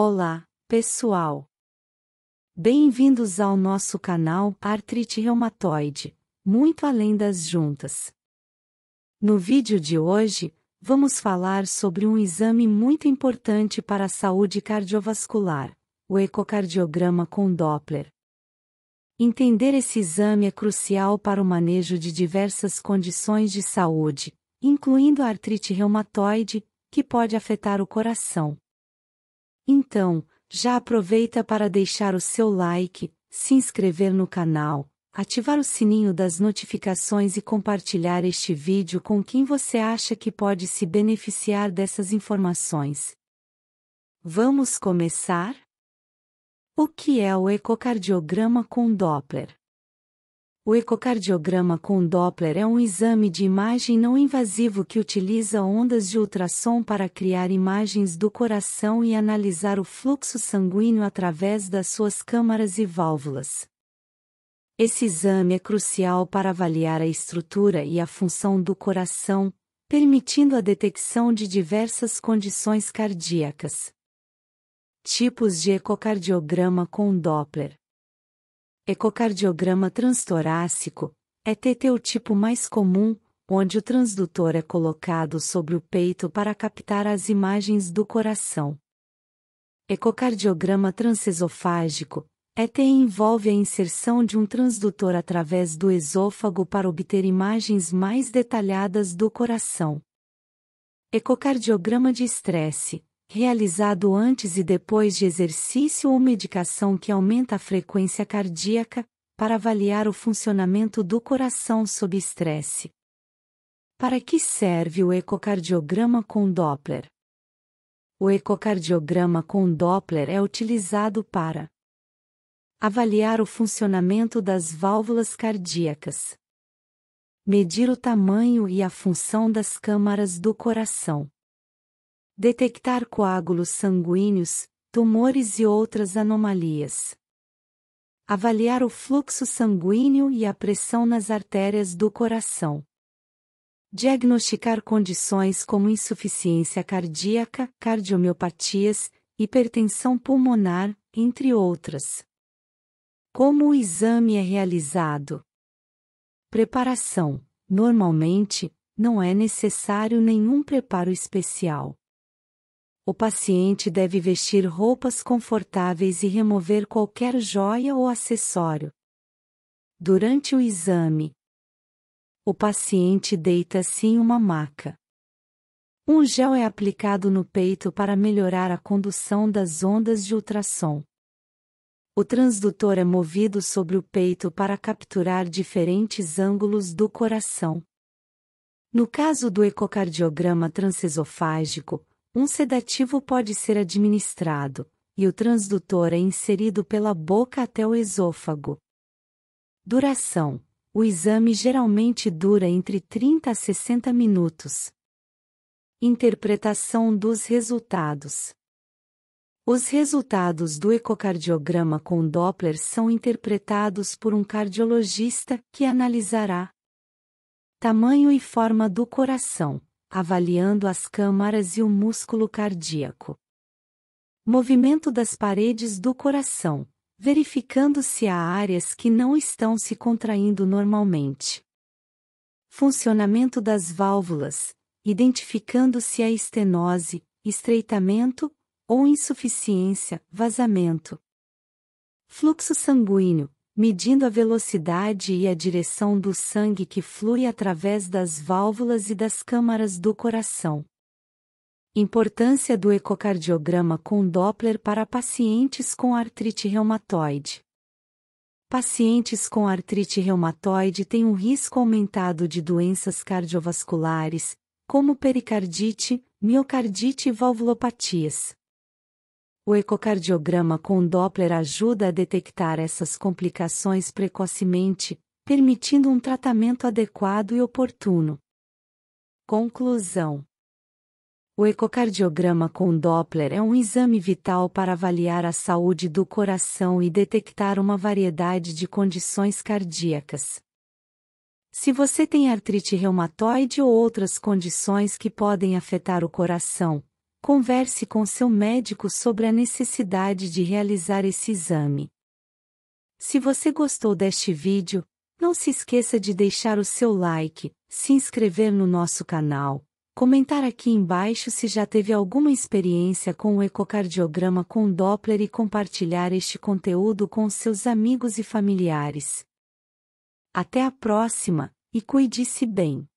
Olá, pessoal! Bem-vindos ao nosso canal Artrite Reumatoide, muito além das juntas. No vídeo de hoje, vamos falar sobre um exame muito importante para a saúde cardiovascular, o ecocardiograma com Doppler. Entender esse exame é crucial para o manejo de diversas condições de saúde, incluindo a artrite reumatoide, que pode afetar o coração, então, já aproveita para deixar o seu like, se inscrever no canal, ativar o sininho das notificações e compartilhar este vídeo com quem você acha que pode se beneficiar dessas informações. Vamos começar? O que é o ecocardiograma com Doppler? O ecocardiograma com Doppler é um exame de imagem não invasivo que utiliza ondas de ultrassom para criar imagens do coração e analisar o fluxo sanguíneo através das suas câmaras e válvulas. Esse exame é crucial para avaliar a estrutura e a função do coração, permitindo a detecção de diversas condições cardíacas. Tipos de ecocardiograma com Doppler Ecocardiograma transtorácico ETT é o tipo mais comum, onde o transdutor é colocado sobre o peito para captar as imagens do coração. Ecocardiograma transesofágico ET é envolve a inserção de um transdutor através do esôfago para obter imagens mais detalhadas do coração. Ecocardiograma de estresse realizado antes e depois de exercício ou medicação que aumenta a frequência cardíaca, para avaliar o funcionamento do coração sob estresse. Para que serve o ecocardiograma com Doppler? O ecocardiograma com Doppler é utilizado para avaliar o funcionamento das válvulas cardíacas, medir o tamanho e a função das câmaras do coração detectar coágulos sanguíneos, tumores e outras anomalias. Avaliar o fluxo sanguíneo e a pressão nas artérias do coração. Diagnosticar condições como insuficiência cardíaca, cardiomiopatias, hipertensão pulmonar, entre outras. Como o exame é realizado? Preparação: normalmente, não é necessário nenhum preparo especial o paciente deve vestir roupas confortáveis e remover qualquer joia ou acessório. Durante o exame, o paciente deita-se em uma maca. Um gel é aplicado no peito para melhorar a condução das ondas de ultrassom. O transdutor é movido sobre o peito para capturar diferentes ângulos do coração. No caso do ecocardiograma transesofágico, um sedativo pode ser administrado, e o transdutor é inserido pela boca até o esôfago. Duração: O exame geralmente dura entre 30 a 60 minutos. Interpretação dos resultados: Os resultados do ecocardiograma com Doppler são interpretados por um cardiologista que analisará tamanho e forma do coração avaliando as câmaras e o músculo cardíaco. Movimento das paredes do coração, verificando se há áreas que não estão se contraindo normalmente. Funcionamento das válvulas, identificando se há estenose, estreitamento ou insuficiência, vazamento. Fluxo sanguíneo, medindo a velocidade e a direção do sangue que flui através das válvulas e das câmaras do coração. Importância do ecocardiograma com Doppler para pacientes com artrite reumatoide. Pacientes com artrite reumatoide têm um risco aumentado de doenças cardiovasculares, como pericardite, miocardite e valvulopatias. O ecocardiograma com Doppler ajuda a detectar essas complicações precocemente, permitindo um tratamento adequado e oportuno. Conclusão o ecocardiograma com Doppler é um exame vital para avaliar a saúde do coração e detectar uma variedade de condições cardíacas. Se você tem artrite reumatoide ou outras condições que podem afetar o coração, Converse com seu médico sobre a necessidade de realizar esse exame. Se você gostou deste vídeo, não se esqueça de deixar o seu like, se inscrever no nosso canal, comentar aqui embaixo se já teve alguma experiência com o ecocardiograma com Doppler e compartilhar este conteúdo com seus amigos e familiares. Até a próxima, e cuide-se bem!